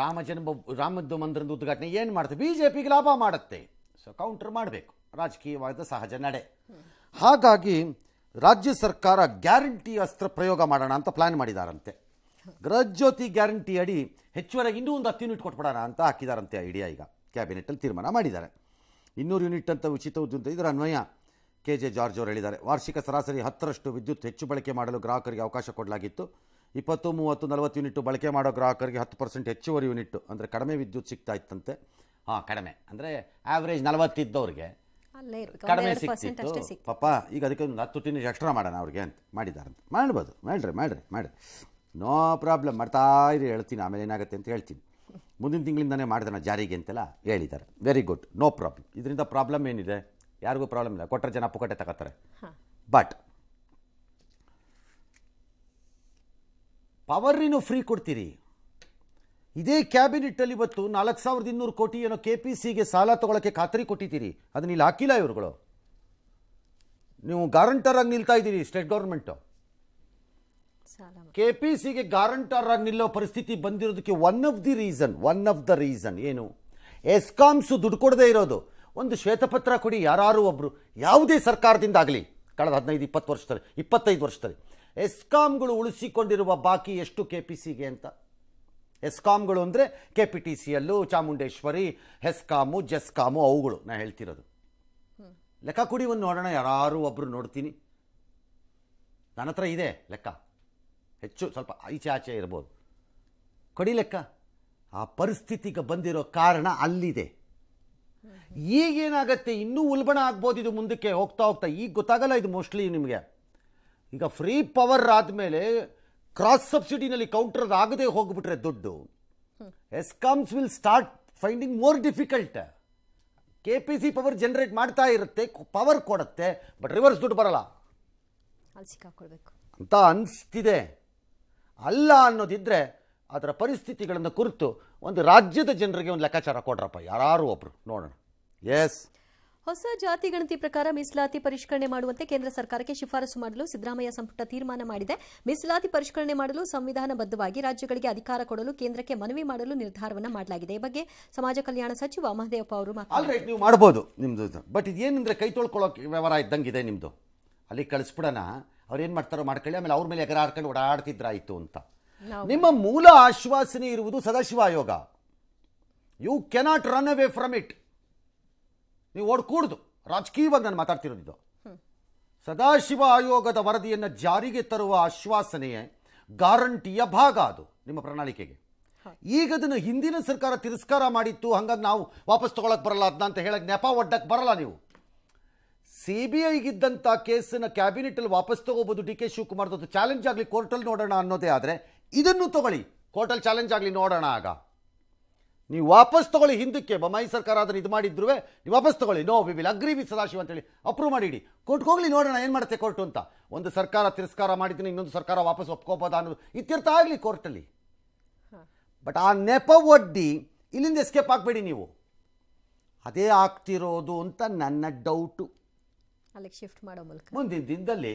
ರಾಮ ಜನ್ಮ ರಾಮದ್ದು ಮಂದಿರದ ಉದ್ಘಾಟನೆ ಏನು ಮಾಡುತ್ತೆ ಬಿ ಜೆ ಪಿಗೆ ಲಾಭ ಮಾಡುತ್ತೆ ಸೊ ಕೌಂಟರ್ ಮಾಡಬೇಕು ರಾಜಕೀಯವಾದ ಸಹಜ ನಡೆ ಹಾಗಾಗಿ ರಾಜ್ಯ ಸರ್ಕಾರ ಗ್ಯಾರಂಟಿ ಅಸ್ತ್ರ ಪ್ರಯೋಗ ಮಾಡೋಣ ಅಂತ ಪ್ಲ್ಯಾನ್ ಮಾಡಿದಾರಂತೆ ಗೃಹಜ್ಯೋತಿ ಗ್ಯಾರಂಟಿ ಅಡಿ ಹೆಚ್ಚುವರೆಗೆ ಇನ್ನೂ ಒಂದು ಹತ್ತು ಯೂನಿಟ್ ಕೊಟ್ಬಿಡೋಣ ಅಂತ ಹಾಕಿದಾರಂತೆ ಐಡಿಯಾ ಈಗ ಕ್ಯಾಬಿನೆಟ್ಟಲ್ಲಿ ತೀರ್ಮಾನ ಮಾಡಿದ್ದಾರೆ ಇನ್ನೂರು ಯೂನಿಟ್ ಅಂತ ಉಚಿತ ಉದ್ಯಮ ಇದರ ಅನ್ವಯ ಕೆ ಜೆ ಜಾರ್ಜ್ ಅವರು ಹೇಳಿದ್ದಾರೆ ವಾರ್ಷಿಕ ಸರಾಸರಿ ಹತ್ತರಷ್ಟು ವಿದ್ಯುತ್ ಹೆಚ್ಚು ಬಳಕೆ ಮಾಡಲು ಗ್ರಾಹಕರಿಗೆ ಅವಕಾಶ ಕೊಡಲಾಗಿತ್ತು ಇಪ್ಪತ್ತು ಮೂವತ್ತು ನಲವತ್ತು ಯೂನಿಟ್ಟು ಬಳಕೆ ಮಾಡೋ ಗ್ರಾಹಕರಿಗೆ ಹತ್ತು ಪರ್ಸೆಂಟ್ ಹೆಚ್ಚುವರಿ ಯೂನಿಟ್ಟು ಅಂದರೆ ಕಡಿಮೆ ವಿದ್ಯುತ್ ಸಿಗ್ತಾ ಇತ್ತಂತೆ ಹಾಂ ಕಡಿಮೆ ಅಂದರೆ ಆ್ಯಾವ್ರೇಜ್ ನಲವತ್ತಿದ್ದವ್ರಿಗೆ ಕಡಿಮೆ ಸಿಕ್ತಿತ್ತು ಪಾಪ ಈಗ ಅದಕ್ಕೆ ಒಂದು ಹತ್ತು ಟಿನ್ ಎಕ್ಸ್ಟ್ರಾ ಮಾಡೋಣ ಅವ್ರಿಗೆ ಅಂತ ಮಾಡಿದಾರಂತೆ ಮಾಡ್ಬೋದು ಮಾಡ್ರಿ ಮಾಡ್ರಿ ಮಾಡಿರಿ ನೋ ಪ್ರಾಬ್ಲಮ್ ಮಾಡ್ತಾ ಇರಿ ಹೇಳ್ತೀನಿ ಆಮೇಲೆ ಏನಾಗುತ್ತೆ ಅಂತ ಹೇಳ್ತೀನಿ ಮುಂದಿನ ತಿಂಗಳಿಂದನೇ ಮಾಡಿದಾನ ಜಾರಿಗೆ ಅಂತೆಲ್ಲ ಹೇಳಿದ್ದಾರೆ ವೆರಿ ಗುಡ್ ನೋ ಪ್ರಾಬ್ಲಮ್ ಇದರಿಂದ ಪ್ರಾಬ್ಲಮ್ ಏನಿದೆ ಯಾರಿಗೂ ಪ್ರಾಬ್ಲಮ್ ಇಲ್ಲ ಕೊಟ್ಟರೆ ಜನ ಪುಕಟೆ ತಗೋತಾರೆ ಬಟ್ ಪವರ್ರಿನೂ ಫ್ರೀ ಕೊಡ್ತೀರಿ ಇದೇ ಕ್ಯಾಬಿನೆಟ್ಟಲ್ಲಿ ಇವತ್ತು ನಾಲ್ಕು ಸಾವಿರದ ಇನ್ನೂರು ಕೋಟಿ ಏನೋ ಕೆ ಪಿ ಸಿಗೆ ಸಾಲ ತೊಗೊಳಕ್ಕೆ ಖಾತ್ರಿ ಕೊಟ್ಟಿದ್ದೀರಿ ಅದನ್ನ ಇಲ್ಲಿ ಹಾಕಿಲ್ಲ ಇವರುಗಳು ನೀವು ಗ್ಯಾರಂಟರಾಗಿ ನಿಲ್ತಾ ಇದ್ದೀರಿ ಸ್ಟೇಟ್ ಗೌರ್ಮೆಂಟು ಕೆ ಪಿ ಸಿಗೆ ಗ್ಯಾರಂಟರಾಗಿ ನಿಲ್ಲೋ ಪರಿಸ್ಥಿತಿ ಬಂದಿರೋದಕ್ಕೆ one of the reason one of the reason ಏನು ಎಸ್ಕಾಮ್ಸು ದುಡ್ಡು ಕೊಡದೇ ಇರೋದು ಒಂದು ಶ್ವೇತಪತ್ರ ಕೊಡಿ ಯಾರು ಒಬ್ಬರು ಯಾವುದೇ ಸರ್ಕಾರದಿಂದ ಆಗಲಿ ಕಳೆದ ಹದಿನೈದು ಇಪ್ಪತ್ತು ವರ್ಷದಲ್ಲಿ ಇಪ್ಪತ್ತೈದು ವರ್ಷದಲ್ಲಿ ಎಸ್ಕಾಮ್ಗಳು ಉಳಿಸಿಕೊಂಡಿರುವ ಬಾಕಿ ಎಷ್ಟು ಕೆ ಪಿ ಸಿಗೆ ಅಂತ ಎಸ್ಕಾಮ್ಗಳು ಅಂದರೆ ಕೆ ಪಿ ಟಿ ಸಿಯಲ್ಲೂ ಚಾಮುಂಡೇಶ್ವರಿ ಹೆಸ್ಕಾಮು ಜೆಸ್ಕಾಮು ಅವುಗಳು ನಾನು ಹೇಳ್ತಿರೋದು ಲೆಕ್ಕ ಕುಡಿವನ್ನು ನೋಡೋಣ ಯಾರು ಒಬ್ಬರು ನೋಡ್ತೀನಿ ನನ್ನ ಹತ್ರ ಇದೆ ಲೆಕ್ಕ ಹೆಚ್ಚು ಸ್ವಲ್ಪ ಈಚೆ ಆಚೆ ಇರ್ಬೋದು ಕೊಡಿ ಲೆಕ್ಕ ಆ ಪರಿಸ್ಥಿತಿಗೆ ಬಂದಿರೋ ಕಾರಣ ಅಲ್ಲಿದೆ ಈಗೇನಾಗತ್ತೆ ಇನ್ನೂ ಉಲ್ಬಣ ಆಗ್ಬೋದು ಇದು ಮುಂದಕ್ಕೆ ಹೋಗ್ತಾ ಹೋಗ್ತಾ ಈಗ ಗೊತ್ತಾಗಲ್ಲ ಇದು ಮೋಸ್ಟ್ಲಿ ನಿಮಗೆ ಈಗ ಫ್ರೀ ಪವರ್ ಆದಮೇಲೆ ಕ್ರಾಸ್ ಸಬ್ಸಿಡಿನಲ್ಲಿ ಕೌಂಟರ್ ಆಗದೆ ಹೋಗ್ಬಿಟ್ರೆ ದುಡ್ಡು ESCOMs will start finding more difficult K P C power generate ಮಾಡ್ತಾ ಇರುತ್ತೆ ಪವರ್ ಕೊಡುತ್ತೆ ಬಟ್ ರಿವರ್ಸ್ ದುಡ್ಡು ಬರಲ್ಲ ಅಂತ ಅನಿಸ್ತಿದೆ ಅಲ್ಲ ಅನ್ನೋದಿದ್ರೆ ಅದರ ಪರಿಸ್ಥಿತಿಗಳನ್ನು ಕುರಿತು ಒಂದು ರಾಜ್ಯದ ಜನರಿಗೆ ಒಂದು ಲೆಕ್ಕಾಚಾರ ಕೊಡ್ರಪ್ಪ ಯಾರು ಒಬ್ರು ನೋಡೋಣ ಎಸ್ ಹೊಸ ಜಾತಿ ಗಣತಿ ಪ್ರಕಾರ ಮೀಸಲಾತಿ ಪರಿಷ್ಕರಣೆ ಮಾಡುವಂತೆ ಕೇಂದ್ರ ಸರ್ಕಾರಕ್ಕೆ ಶಿಫಾರಸು ಮಾಡಲು ಸಿದ್ದರಾಮಯ್ಯ ಸಂಪುಟ ತೀರ್ಮಾನ ಮಾಡಿದೆ ಮೀಸಲಾತಿ ಪರಿಷ್ಕರಣೆ ಮಾಡಲು ಸಂವಿಧಾನಬದ್ಧವಾಗಿ ರಾಜ್ಯಗಳಿಗೆ ಅಧಿಕಾರ ಕೊಡಲು ಕೇಂದ್ರಕ್ಕೆ ಮನವಿ ಮಾಡಲು ನಿರ್ಧಾರವನ್ನು ಮಾಡಲಾಗಿದೆ ಈ ಬಗ್ಗೆ ಸಮಾಜ ಕಲ್ಯಾಣ ಸಚಿವ ಮಹದೇವಪ್ಪ ಅವರು ನೀವು ಮಾಡಬಹುದು ನಿಮ್ದು ಬಟ್ ಇದೇನಂದ್ರೆ ಕೈ ತೊಳ್ಕೊಳ್ಳೋಕೆ ವ್ಯವಹಾರ ಇದ್ದಂಗಿದೆ ನಿಮ್ದು ಅಲ್ಲಿ ಕಳಿಸ್ಬಿಡೋಣ ಅವ್ರು ಏನ್ ಮಾಡ್ತಾರೋ ಮಾಡ್ಕೊಳ್ಳಿ ಆಮೇಲೆ ಅವ್ರ ಮೇಲೆ ಎಗರ ಹಾಡ್ಕೊಂಡು ಓಡಾಡ್ತಿದ್ರಾಯ್ತು ಅಂತ ನಿಮ್ಮ ಮೂಲ ಆಶ್ವಾಸನೆ ಇರುವುದು ಸದಾಶಿವ ಆಯೋಗ you cannot run away from it ನೀವು ಓಡ್ ರಾಜಕೀಯವಾಗಿ ನಾನು ಮಾತಾಡ್ತಿರೋದಿದ್ದು ಸದಾಶಿವ ಆಯೋಗದ ವರದಿಯನ್ನು ಜಾರಿಗೆ ತರುವ ಆಶ್ವಾಸನೆಯೇ ಗ್ಯಾರಂಟಿಯ ಭಾಗ ಅದು ನಿಮ್ಮ ಪ್ರಣಾಳಿಕೆಗೆ ಈಗ ಅದನ್ನು ಹಿಂದಿನ ಸರ್ಕಾರ ತಿರಸ್ಕಾರ ಮಾಡಿತ್ತು ಹಂಗಾಗಿ ನಾವು ವಾಪಸ್ ತೊಗೊಳಕ್ಕೆ ಬರಲ್ಲ ಅದನ್ನ ಅಂತ ಹೇಳಕ್ಕೆ ನೆಪ ಒಡ್ಡಕ್ಕೆ ಬರಲ್ಲ ನೀವು ಸಿ ಬಿ ಐಗಿದ್ದಂಥ ಕೇಸನ್ನು ಕ್ಯಾಬಿನೆಟಲ್ಲಿ ವಾಪಸ್ ತಗೋಬೋದು ಡಿ ಕೆ ಶಿವಕುಮಾರ್ದು ಚಾಲೆಂಜ್ ಆಗಲಿ ಕೋರ್ಟಲ್ಲಿ ನೋಡೋಣ ಅನ್ನೋದೇ ಆದರೆ ಇದನ್ನು ತಗೊಳ್ಳಿ ಕೋರ್ಟಲ್ಲಿ ಚಾಲೆಂಜ್ ಆಗಲಿ ನೋಡೋಣ ಆಗ ನೀವು ವಾಪಸ್ ತಗೊಳ್ಳಿ ಹಿಂದಕ್ಕೆ ಬೊಮ್ಮಾಯಿ ಸರ್ಕಾರ ಅದನ್ನು ಇದು ಮಾಡಿದ್ರು ನೀವು ವಾಪಸ್ ತಗೊಳ್ಳಿ no we will agree with Sadashiva ಅಂತೇಳಿ ಅಪ್ರೂವ್ ಮಾಡಿಡಿ ಕೋರ್ಟ್ಗೆ ಹೋಗ್ಲಿ ನೋಡೋಣ ಏನು ಮಾಡುತ್ತೆ ಕೋರ್ಟ್ ಅಂತ ಒಂದು ಸರ್ಕಾರ ತಿರಸ್ಕಾರ ಮಾಡಿದ್ದೀನಿ ಇನ್ನೊಂದು ಸರ್ಕಾರ ವಾಪಸ್ ಒಪ್ಕೋಬೋದ ಅನ್ನೋದು ಇತ್ಯರ್ಥ ಆಗಲಿ ಕೋರ್ಟಲ್ಲಿ ಬಟ್ ಆ ನೆಪ ಒಡ್ಡಿ ಇಲ್ಲಿಂದ ಎಸ್ಕೇಪ್ ಆಗಬೇಡಿ ನೀವು ಅದೇ ಆಗ್ತಿರೋದು ಅಂತ ನನ್ನ ಡೌಟು ಅಲ್ಲಿಗೆ ಶಿಫ್ಟ್ ಮಾಡೋ ಮೂಲಕ ಮುಂದಿನ ದಿನದಲ್ಲಿ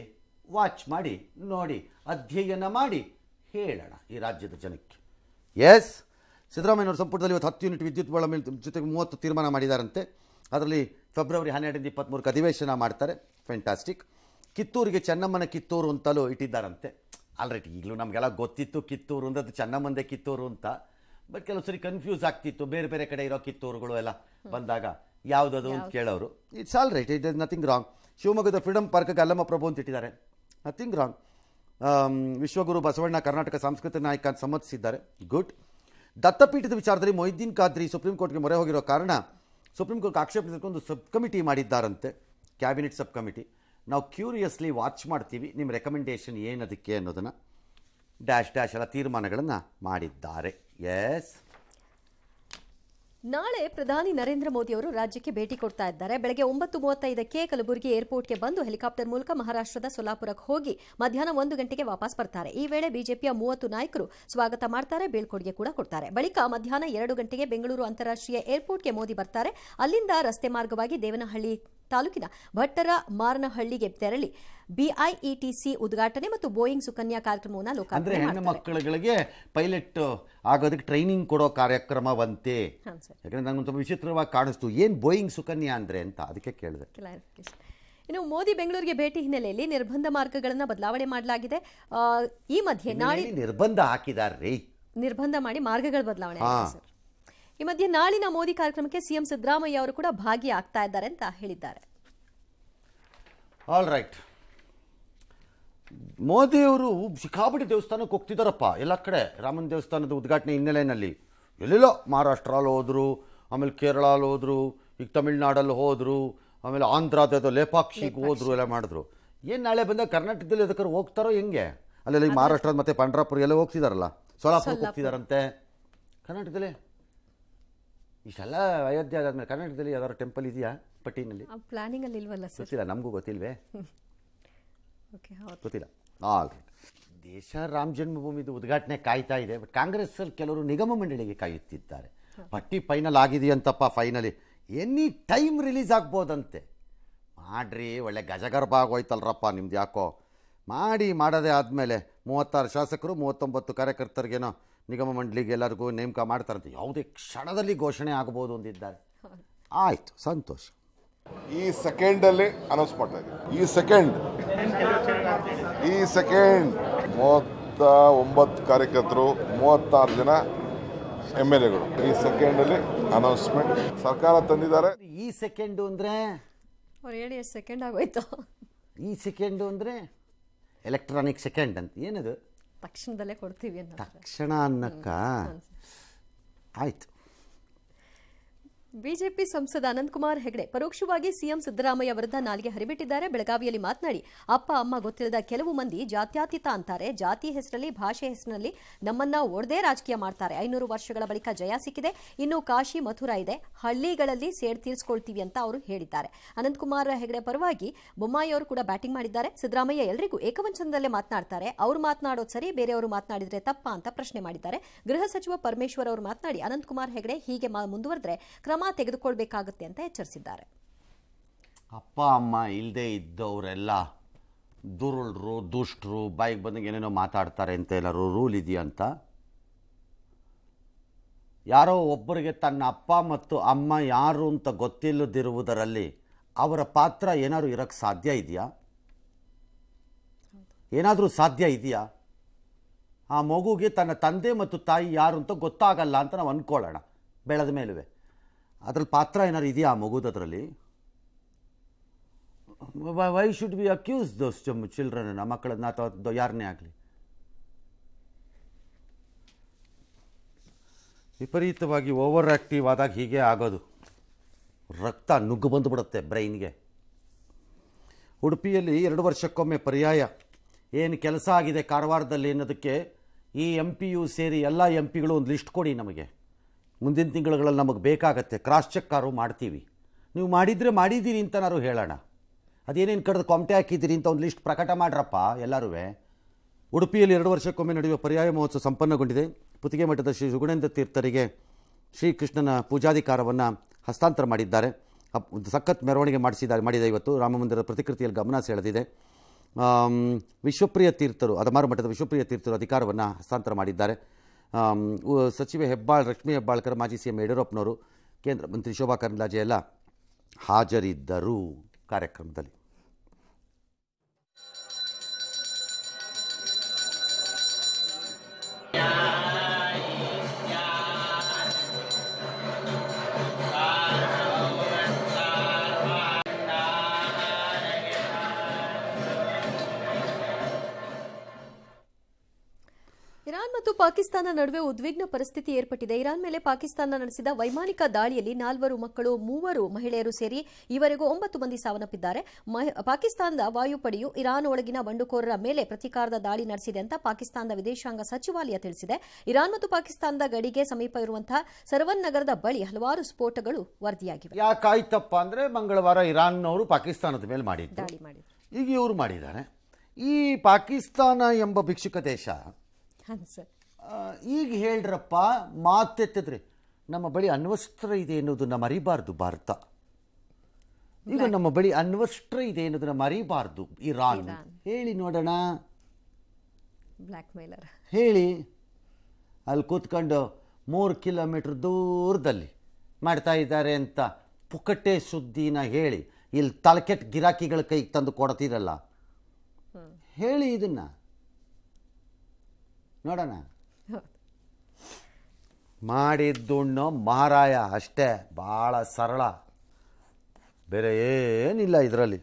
ವಾಚ್ ಮಾಡಿ ನೋಡಿ ಅಧ್ಯಯನ ಮಾಡಿ ಹೇಳೋಣ ಈ ರಾಜ್ಯದ ಜನಕ್ಕೆ ಎಸ್ ಸಿದ್ದರಾಮಯ್ಯವ್ರ ಸಂಪುಟದಲ್ಲಿ ಇವತ್ತು ಹತ್ತು ಯೂನಿಟ್ ವಿದ್ಯುತ್ ಬಳ ಮೇಲೆ ಜೊತೆಗೆ ಮೂವತ್ತು ತೀರ್ಮಾನ ಮಾಡಿದಾರಂತೆ ಅದರಲ್ಲಿ ಫೆಬ್ರವರಿ ಹನ್ನೆರಡರಿಂದ ಇಪ್ಪತ್ತ್ಮೂರಕ್ಕೆ ಅಧಿವೇಶನ ಮಾಡ್ತಾರೆ ಫ್ಯಾಂಟಾಸ್ಟಿಕ್ ಕಿತ್ತೂರಿಗೆ ಚೆನ್ನಮ್ಮನ ಕಿತ್ತೂರು ಅಂತಲೂ ಇಟ್ಟಿದ್ದಾರಂತೆ ಆಲ್ರೆಡಿ ಈಗಲೂ ನಮಗೆಲ್ಲ ಗೊತ್ತಿತ್ತು ಕಿತ್ತೂರು ಅಂದ್ರೆ ಚೆನ್ನಮ್ಮಂದೇ ಕಿತ್ತೂರು ಅಂತ ಬಟ್ ಕೆಲವು ಸರಿ ಕನ್ಫ್ಯೂಸ್ ಆಗ್ತಿತ್ತು ಬೇರೆ ಬೇರೆ ಕಡೆ ಇರೋ ಕಿತ್ತೂರುಗಳು ಎಲ್ಲ ಬಂದಾಗ ಯಾವುದದು ಅಂತ ಕೇಳೋರು it's all right it is nothing wrong ಶಿವಮೊಗ್ಗದ ಫ್ರೀಡಮ್ ಪಾರ್ಕ್ಗೆ ಅಲ್ಲಮ್ಮ ಪ್ರಭು ಅಂತ ಇಟ್ಟಿದ್ದಾರೆ ನಥಿಂಗ್ ರಾಂಗ್ um, ವಿಶ್ವಗುರು ಬಸವಣ್ಣ ಕರ್ನಾಟಕ ಸಾಂಸ್ಕೃತಿಕ ನಾಯಕ ಅಂತ ಸಮ್ಮತಿಸಿದ್ದಾರೆ ಗುಡ್ ದತ್ತಪೀಠದ ವಿಚಾರದಲ್ಲಿ ಮೊಹಿದ್ದೀನ್ ಖಾದ್ರಿ ಸುಪ್ರೀಂ ಕೋರ್ಟ್ಗೆ ಮೊರೆ ಹೋಗಿರೋ ಕಾರಣ ಸುಪ್ರೀಂ ಕೋರ್ಟ್ ಆಕ್ಷೇಪಿಸೋದಕ್ಕೆ ಒಂದು ಸಬ್ ಕಮಿಟಿ ಮಾಡಿದ್ದಾರಂತೆ ಕ್ಯಾಬಿನೆಟ್ ಸಬ್ ಕಮಿಟಿ ನಾವು ಕ್ಯೂರಿಯಸ್ಲಿ ವಾಚ್ ಮಾಡ್ತೀವಿ ನಿಮ್ಮ ರೆಕಮೆಂಡೇಷನ್ ಏನದಕ್ಕೆ ಅನ್ನೋದನ್ನು ಡ್ಯಾಶ್ ಡ್ಯಾಶ್ ಎಲ್ಲ ತೀರ್ಮಾನಗಳನ್ನು ಮಾಡಿದ್ದಾರೆ ಎಸ್ ನಾಳೆ ಪ್ರಧಾನಿ ನರೇಂದ್ರ ಮೋದಿ ಅವರು ರಾಜ್ಯಕ್ಕೆ ಭೇಟಿ ಕೊಡ್ತಾ ಇದ್ದಾರೆ ಬೆಳಗ್ಗೆ ಒಂಬತ್ತು ಮೂವತ್ತೈದಕ್ಕೆ ಕಲಬುರಗಿ ಏರ್ಪೋರ್ಟ್ಗೆ ಬಂದು ಹೆಲಿಕಾಪ್ಟರ್ ಮೂಲಕ ಮಹಾರಾಷ್ಟದ ಸೊಲಾಪುರಕ್ಕೆ ಹೋಗಿ ಮಧ್ಯಾಹ್ನ ಒಂದು ಗಂಟೆಗೆ ವಾಪಸ್ ಬರ್ತಾರೆ ಈ ವೇಳೆ ಬಿಜೆಪಿಯ ಮೂವತ್ತು ನಾಯಕರು ಸ್ವಾಗತ ಮಾಡ್ತಾರೆ ಬೀಳ್ಕೊಡುಗೆ ಕೂಡ ಕೊಡ್ತಾರೆ ಬಳಿಕ ಮಧ್ಯಾಹ್ನ ಎರಡು ಗಂಟೆಗೆ ಬೆಂಗಳೂರು ಅಂತಾರಾಷ್ಟೀಯ ಏರ್ಪೋರ್ಟ್ಗೆ ಮೋದಿ ಬರ್ತಾರೆ ಅಲ್ಲಿಂದ ರಸ್ತೆ ಮಾರ್ಗವಾಗಿ ದೇವನಹಳ್ಳಿ ತಾಲೂಕಿನ ಭಟ್ಟರ ಮಾರನಹಳ್ಳಿಗೆ ತೆರಳಿ ಬಿಐಇಟಿಸಿ ಉದ್ಘಾಟನೆ ಮತ್ತು ಬೋಯಿಂಗ್ ಸುಕನ್ಯಾ ಕಾರ್ಯಕ್ರಮವನ್ನು ಲೋಕಾರ್ಪಣೆ ಹೆಣ್ಣು ಮಕ್ಕಳುಗಳಿಗೆ ಪೈಲಟ್ ಆಗೋದಕ್ಕೆ ಟ್ರೈನಿಂಗ್ ಕೊಡೋ ಕಾರ್ಯಕ್ರಮವಂತೆ ಯಾಕಂದ್ರೆ ಸ್ವಲ್ಪ ವಿಚಿತ್ರವಾಗಿ ಕಾಣಿಸ್ತು ಏನು ಬೋಯಿಂಗ್ ಸುಕನ್ಯಾ ಅಂದ್ರೆ ಅಂತ ಅದಕ್ಕೆ ಕೇಳಿದೆ ಇನ್ನು ಮೋದಿ ಬೆಂಗಳೂರಿಗೆ ಭೇಟಿ ಹಿನ್ನೆಲೆಯಲ್ಲಿ ನಿರ್ಬಂಧ ಮಾರ್ಗಗಳನ್ನು ಬದಲಾವಣೆ ಮಾಡಲಾಗಿದೆ ಈ ಮಧ್ಯೆ ನಾಳೆ ನಿರ್ಬಂಧ ಹಾಕಿದ್ದಾರೆ ನಿರ್ಬಂಧ ಮಾಡಿ ಮಾರ್ಗಗಳ ಬದಲಾವಣೆ ಈ ಮಧ್ಯೆ ನಾಳಿನ ಮೋದಿ ಕಾರ್ಯಕ್ರಮಕ್ಕೆ ಸಿಎಂ ಸಿದ್ದರಾಮಯ್ಯ ಅವರು ಕೂಡ ಭಾಗಿಯಾಗ್ತಾ ಇದ್ದಾರೆ ಅಂತ ಹೇಳಿದ್ದಾರೆ ರೈಟ್ ಮೋದಿಯವರು ಸಿಕ್ಕಾಪಟ್ಟಿ ದೇವಸ್ಥಾನಕ್ಕೆ ಹೋಗ್ತಿದ್ದಾರಪ್ಪ ಎಲ್ಲ ಕಡೆ ರಾಮನ ದೇವಸ್ಥಾನದ ಉದ್ಘಾಟನೆ ಹಿನ್ನೆಲೆಯಲ್ಲಿ ಎಲ್ಲೆಲ್ಲೋ ಮಹಾರಾಷ್ಟ್ರಲ್ಲಿ ಹೋದ್ರು ಆಮೇಲೆ ಕೇರಳಲ್ಲಿ ಹೋದ್ರು ಈಗ ತಮಿಳ್ನಾಡಲ್ಲಿ ಹೋದ್ರು ಆಮೇಲೆ ಆಂಧ್ರದ ಲೇಪಾಕ್ಷಿಗೆ ಹೋದ್ರು ಎಲ್ಲ ಮಾಡಿದ್ರು ಏನು ನಾಳೆ ಬಂದಾಗ ಕರ್ನಾಟಕದಲ್ಲಿ ಅದಕ್ಕೆ ಹೋಗ್ತಾರೋ ಹೆಂಗೆ ಅಲ್ಲೆಲ್ಲ ಈಗ ಮಹಾರಾಷ್ಟ್ರದ ಮತ್ತೆ ಪಂಡ್ರಾಪುರ ಎಲ್ಲ ಹೋಗ್ತಿದಾರಲ್ಲ ಸೋಲಾಪುರಕ್ಕೆ ಹೋಗ್ತಿದಾರಂತೆ ಕರ್ನಾಟಕದಲ್ಲೇ ಇಷ್ಟೆಲ್ಲ ಅಯೋಧ್ಯೆ ಆದಮೇಲೆ ಕರ್ನಾಟಕದಲ್ಲಿ ಯಾವ್ದಾದ್ರು ಟೆಂಪಲ್ ಇದೆಯಾ ಪಟ್ಟಿನಲ್ಲಿ ಪ್ಲಾನಿಂಗ್ ಅಲ್ಲಿ ಇಲ್ವಲ್ಲ ಗೊತ್ತಿಲ್ಲ ನಮಗೂ ಗೊತ್ತಿಲ್ವೇ ಗೊತ್ತಿಲ್ಲ ಆಲ್ ರೈಟ್ ದೇಶ ರಾಮ ಜನ್ಮಭೂಮಿದು ಉದ್ಘಾಟನೆ ಕಾಯ್ತಾ ಇದೆ ಬಟ್ ಕಾಂಗ್ರೆಸ್ ಕೆಲವರು ನಿಗಮ ಮಂಡಳಿಗೆ ಕಾಯುತ್ತಿದ್ದಾರೆ ಪಟ್ಟಿ ಫೈನಲ್ ಆಗಿದೆಯಂತಪ್ಪ ಫೈನಲಿ ಎನಿ ಟೈಮ್ ರಿಲೀಸ್ ಆಗ್ಬೋದಂತೆ ಮಾಡ್ರಿ ಒಳ್ಳೆ ಗಜಗರ್ಭ ಆಗೋಯ್ತಲ್ರಪ್ಪ ನಿಮ್ದು ಯಾಕೋ ಮಾಡಿ ಮಾಡೋದೇ ಆದಮೇಲೆ ಮೂವತ್ತಾರು ಶಾಸಕರು ಮೂವತ್ತೊಂಬತ್ತು ಕಾರ್ಯಕರ್ತರಿಗೇನೋ ನಿಗಮ ಮಂಡಳಿಗೆ ಎಲ್ಲರಿಗೂ ನೇಮಕ ಮಾಡ್ತಾರಂತೆ ಯಾವುದೇ ಕ್ಷಣದಲ್ಲಿ ಘೋಷಣೆ ಆಗಬಹುದು ಅಂದಿದ್ದಾರೆ ಆಯಿತು ಸಂತೋಷ ಈ ಸೆಕೆಂಡ್ ಅಲ್ಲಿ ಅನೌನ್ಸ್ ಮಾಡ್ತಾ ಇದ್ದೀವಿ ಈ ಸೆಕೆಂಡ್ ಈ ಸೆಕೆಂಡ್ ಮೂವತ್ತ ಒಂಬತ್ತು ಕಾರ್ಯಕರ್ತರು ಮೂವತ್ತಾರು ಜನ ಎಮ್ ಎಲ್ ಎಗಳು ಈ ಸೆಕೆಂಡಲ್ಲಿ ಅನೌನ್ಸ್ಮೆಂಟ್ ಸರ್ಕಾರ ತಂದಿದ್ದಾರೆ ಈ ಸೆಕೆಂಡ್ ಅಂದ್ರೆ ಅವ್ರು ಹೇಳಿ ಎಷ್ಟು ಸೆಕೆಂಡ್ ಆಗೋಯ್ತು ಈ ಸೆಕೆಂಡ್ ಅಂದ್ರೆ ಎಲೆಕ್ಟ್ರಾನಿಕ್ ಸೆಕೆಂಡ್ ಅಂತ ಏನದು ತಕ್ಷಣದಲ್ಲೇ ಕೊಡ್ತೀವಿ ಅಂತ ತಕ್ಷಣ ಅನ್ನಕ್ಕ ಆಯ್ತು ಬಿಜೆಪಿ ಸಂಸದ ಅನಂತಕುಮಾರ್ ಹೆಗಡೆ ಪರೋಕ್ಷವಾಗಿ ಸಿಎಂ ಸಿದ್ದರಾಮಯ್ಯ ವಿರುದ್ಧ ನಾಲಿಗೆ ಹರಿಬಿಟ್ಟಿದ್ದಾರೆ ಬೆಳಗಾವಿಯಲ್ಲಿ ಮಾತನಾಡಿ ಅಪ್ಪ ಅಮ್ಮ ಗೊತ್ತಿಲ್ಲದ ಕೆಲವು ಮಂದಿ ಜಾತ್ಯಾತೀತ ಅಂತಾರೆ ಜಾತಿ ಹೆಸರಲ್ಲಿ ಭಾಷೆ ಹೆಸರಿನಲ್ಲಿ ನಮ್ಮನ್ನ ಒಡೆದೇ ರಾಜಕೀಯ ಮಾಡ್ತಾರೆ ಐನೂರು ವರ್ಷಗಳ ಬಳಿಕ ಜಯ ಸಿಕ್ಕಿದೆ ಇನ್ನು ಕಾಶಿ ಮಥುರಾ ಇದೆ ಹಳ್ಳಿಗಳಲ್ಲಿ ಸೇಡ್ ತೀರಿಸಿಕೊಳ್ತೀವಿ ಅಂತ ಅವರು ಹೇಳಿದ್ದಾರೆ ಅನಂತಕುಮಾರ್ ಹೆಗಡೆ ಪರವಾಗಿ ಬೊಮ್ಮಾಯಿ ಅವರು ಕೂಡ ಬ್ಯಾಟಿಂಗ್ ಮಾಡಿದ್ದಾರೆ ಸಿದ್ದರಾಮಯ್ಯ ಎಲ್ಲರಿಗೂ ಏಕವಂಚನದಲ್ಲೇ ಮಾತನಾಡ್ತಾರೆ ಅವರು ಮಾತನಾಡೋದು ಸರಿ ಬೇರೆಯವರು ಮಾತನಾಡಿದ್ರೆ ತಪ್ಪ ಅಂತ ಪ್ರಶ್ನೆ ಮಾಡಿದ್ದಾರೆ ಗೃಹ ಸಚಿವ ಪರಮೇಶ್ವರ್ ಅವರು ಮಾತನಾಡಿ ಅನಂತಕುಮಾರ್ ಹೆಗಡೆ ಹೀಗೆ ಮುಂದುವರೆದ್ರೆ ಕ್ರಮ ಕ್ರಮ ತೆಗೆದುಕೊಳ್ಬೇಕಾಗುತ್ತೆ ಅಂತ ಎಚ್ಚರಿಸಿದ್ದಾರೆ ಅಪ್ಪ ಅಮ್ಮ ಇಲ್ಲದೆ ಇದ್ದವರೆಲ್ಲ ದುರುಳರು ದುಷ್ಟರು ಬಾಯಿಗೆ ಬಂದಾಗ ಏನೇನೋ ಮಾತಾಡ್ತಾರೆ ಅಂತ ಎಲ್ಲರೂ ರೂಲ್ ಅಂತ ಯಾರೋ ಒಬ್ಬರಿಗೆ ತನ್ನ ಅಪ್ಪ ಮತ್ತು ಅಮ್ಮ ಯಾರು ಅಂತ ಗೊತ್ತಿಲ್ಲದಿರುವುದರಲ್ಲಿ ಅವರ ಪಾತ್ರ ಏನಾದರೂ ಇರೋಕ್ಕೆ ಸಾಧ್ಯ ಇದೆಯಾ ಏನಾದರೂ ಸಾಧ್ಯ ಇದೆಯಾ ಆ ಮಗುಗೆ ತನ್ನ ತಂದೆ ಮತ್ತು ತಾಯಿ ಯಾರು ಅಂತ ಗೊತ್ತಾಗಲ್ಲ ಅಂತ ನಾವು ಅಂದ್ಕೊಳ್ಳೋಣ ಬೆಳೆದ ಮೇಲುವೆ ಅದ್ರಲ್ಲಿ ಪಾತ್ರ ಏನಾರು ಇದೆಯಾ ಆ ಮಗುದದ್ರಲ್ಲಿ why should be accuse those children ನಮ್ಮ ಮಕ್ಕಳನ್ನ ಅಥವಾ ಯಾರನ್ನೇ ಆಗಲಿ ವಿಪರೀತವಾಗಿ ಓವರ್ ಆ್ಯಕ್ಟಿವ್ ಆದಾಗ ಹೀಗೆ ಆಗೋದು ರಕ್ತ ನುಗ್ಗು ಬಂದುಬಿಡುತ್ತೆ ಬ್ರೈನ್ಗೆ ಉಡುಪಿಯಲ್ಲಿ ಎರಡು ವರ್ಷಕ್ಕೊಮ್ಮೆ ಪರ್ಯಾಯ ಏನು ಕೆಲಸ ಆಗಿದೆ ಕಾರವಾರದಲ್ಲಿ ಅನ್ನೋದಕ್ಕೆ ಈ ಎಂ ಪಿ ಯು ಸೇರಿ ಎಲ್ಲ ಎಂ ಪಿಗಳು ಒಂದು ಲಿಸ್ಟ್ ಕೊಡಿ ನಮಗೆ ಮುಂದಿನ ತಿಂಗಳುಗಳಲ್ಲಿ ನಮಗೆ ಬೇಕಾಗತ್ತೆ ಕ್ರಾಸ್ ಚೆಕ್ಕಾರು ಮಾಡ್ತೀವಿ ನೀವು ಮಾಡಿದರೆ ಮಾಡಿದ್ದೀರಿ ಅಂತ ಹೇಳೋಣ ಅದೇನೇನು ಕಡ್ದು ಕೊಮಟೆ ಹಾಕಿದ್ದೀರಿ ಅಂತ ಒಂದು ಲಿಸ್ಟ್ ಪ್ರಕಟ ಮಾಡ್ರಪ್ಪ ಎಲ್ಲರೂ ಉಡುಪಿಯಲ್ಲಿ ಎರಡು ವರ್ಷಕ್ಕೊಮ್ಮೆ ನಡೆಯುವ ಪರ್ಯಾಯ ಮಹೋತ್ಸವ ಸಂಪನ್ನಗೊಂಡಿದೆ ಪುತ್ತಿಗೆ ಮಠದ ಶ್ರೀ ಸುಗುಣೇಂದ್ರ ತೀರ್ಥರಿಗೆ ಶ್ರೀಕೃಷ್ಣನ ಪೂಜಾಧಿಕಾರವನ್ನು ಹಸ್ತಾಂತರ ಮಾಡಿದ್ದಾರೆ ಸಖತ್ ಮೆರವಣಿಗೆ ಮಾಡಿಸಿದ್ದಾರೆ ಮಾಡಿದೆ ಇವತ್ತು ರಾಮಮಂದಿರದ ಪ್ರತಿಕೃತಿಯಲ್ಲಿ ಗಮನ ಸೆಳೆದಿದೆ ವಿಶ್ವಪ್ರಿಯ ತೀರ್ಥರು ಅದಮಾರು ಮಠದ ವಿಶ್ವಪ್ರಿಯ ತೀರ್ಥರು ಅಧಿಕಾರವನ್ನು ಹಸ್ತಾಂತರ ಮಾಡಿದ್ದಾರೆ ಸಚಿವೆ ಹೆಬ್ಬಾಳ್ ಲಕ್ಷ್ಮಿ ಹೆಬ್ಬಾಳ್ಕರ್ ಮಾಜಿ ಸಿ ಎಂ ಯಡಿಯೂರಪ್ಪನವರು ಕೇಂದ್ರ ಮಂತ್ರಿ ಶೋಭಾ ಕರಂದ್ಲಾಜೆ ಎಲ್ಲ ಹಾಜರಿದ್ದರು ಕಾರ್ಯಕ್ರಮದಲ್ಲಿ ಪಾಕಿಸ್ತಾನ ನಡುವೆ ಉದ್ವಿಗ್ನ ಪರಿಸ್ಥಿತಿ ಏರ್ಪಟ್ಟಿದೆ ಇರಾನ್ ಮೇಲೆ ಪಾಕಿಸ್ತಾನ ನಡೆಸಿದ ವೈಮಾನಿಕ ದಾಳಿಯಲ್ಲಿ ನಾಲ್ವರು ಮಕ್ಕಳು ಮೂವರು ಮಹಿಳೆಯರು ಸೇರಿ ಈವರೆಗೂ ಒಂಬತ್ತು ಮಂದಿ ಸಾವನ್ನಪ್ಪಿದ್ದಾರೆ ಪಾಕಿಸ್ತಾನದ ವಾಯುಪಡೆಯು ಇರಾನ್ ಒಳಗಿನ ಬಂಡುಕೋರರ ಮೇಲೆ ಪ್ರತೀಕಾರದ ದಾಳಿ ನಡೆಸಿದೆ ಅಂತ ಪಾಕಿಸ್ತಾನದ ವಿದೇಶಾಂಗ ಸಚಿವಾಲಯ ತಿಳಿಸಿದೆ ಇರಾನ್ ಮತ್ತು ಪಾಕಿಸ್ತಾನದ ಗಡಿಗೆ ಸಮೀಪ ಇರುವಂತಹ ಸರವನ್ ನಗರದ ಬಳಿ ಹಲವಾರು ಸ್ಫೋಟಗಳು ವರದಿಯಾಗಿವೆ ಯಾಕಾಯ್ತಪ್ಪ ಅಂದ್ರೆ ಮಂಗಳವಾರ ಇರಾನ್ನವರು ಪಾಕಿಸ್ತಾನದ ಮೇಲೆ ಈಗ ಇವರು ಮಾಡಿದ್ದಾರೆ ಈ ಪಾಕಿಸ್ತಾನ ಎಂಬ ಭಿಕ್ಷುಕ ದೇಶ ಈಗ ಹೇಳ್ರಪ್ಪ ಮಾತೆತ್ತಿದ್ರೆ ನಮ್ಮ ಬಳಿ ಅನ್ವಸ್ತ್ರ ಇದೆ ಅನ್ನೋದನ್ನ ಮರಿಬಾರ್ದು ಭಾರತ ಈಗ ನಮ್ಮ ಬಳಿ ಅನ್ವಸ್ತ್ರ ಇದೆ ಅನ್ನೋದನ್ನ ಮರಿಬಾರ್ದು ಇರಾನ್ ಹೇಳಿ ನೋಡೋಣ ಹೇಳಿ ಅಲ್ಲಿ ಕೂತ್ಕೊಂಡು ಮೂರು ಕಿಲೋಮೀಟ್ರ್ ದೂರದಲ್ಲಿ ಮಾಡ್ತಾ ಇದ್ದಾರೆ ಅಂತ ಪುಕಟೆ ಸುದ್ದಿನ ಹೇಳಿ ಇಲ್ಲಿ ತಲಕೆಟ್ ಗಿರಾಕಿಗಳ ಕೈಗೆ ತಂದು ಕೊಡ್ತೀರಲ್ಲ ಹೇಳಿ ಇದನ್ನ ನೋಡೋಣ ಮಾಡಿದ್ದುಣ್ಣೋ ಮಹಾರಾಯ ಅಷ್ಟೇ ಭಾಳ ಸರಳ ಬೇರೆ ಏನಿಲ್ಲ ಇದರಲ್ಲಿ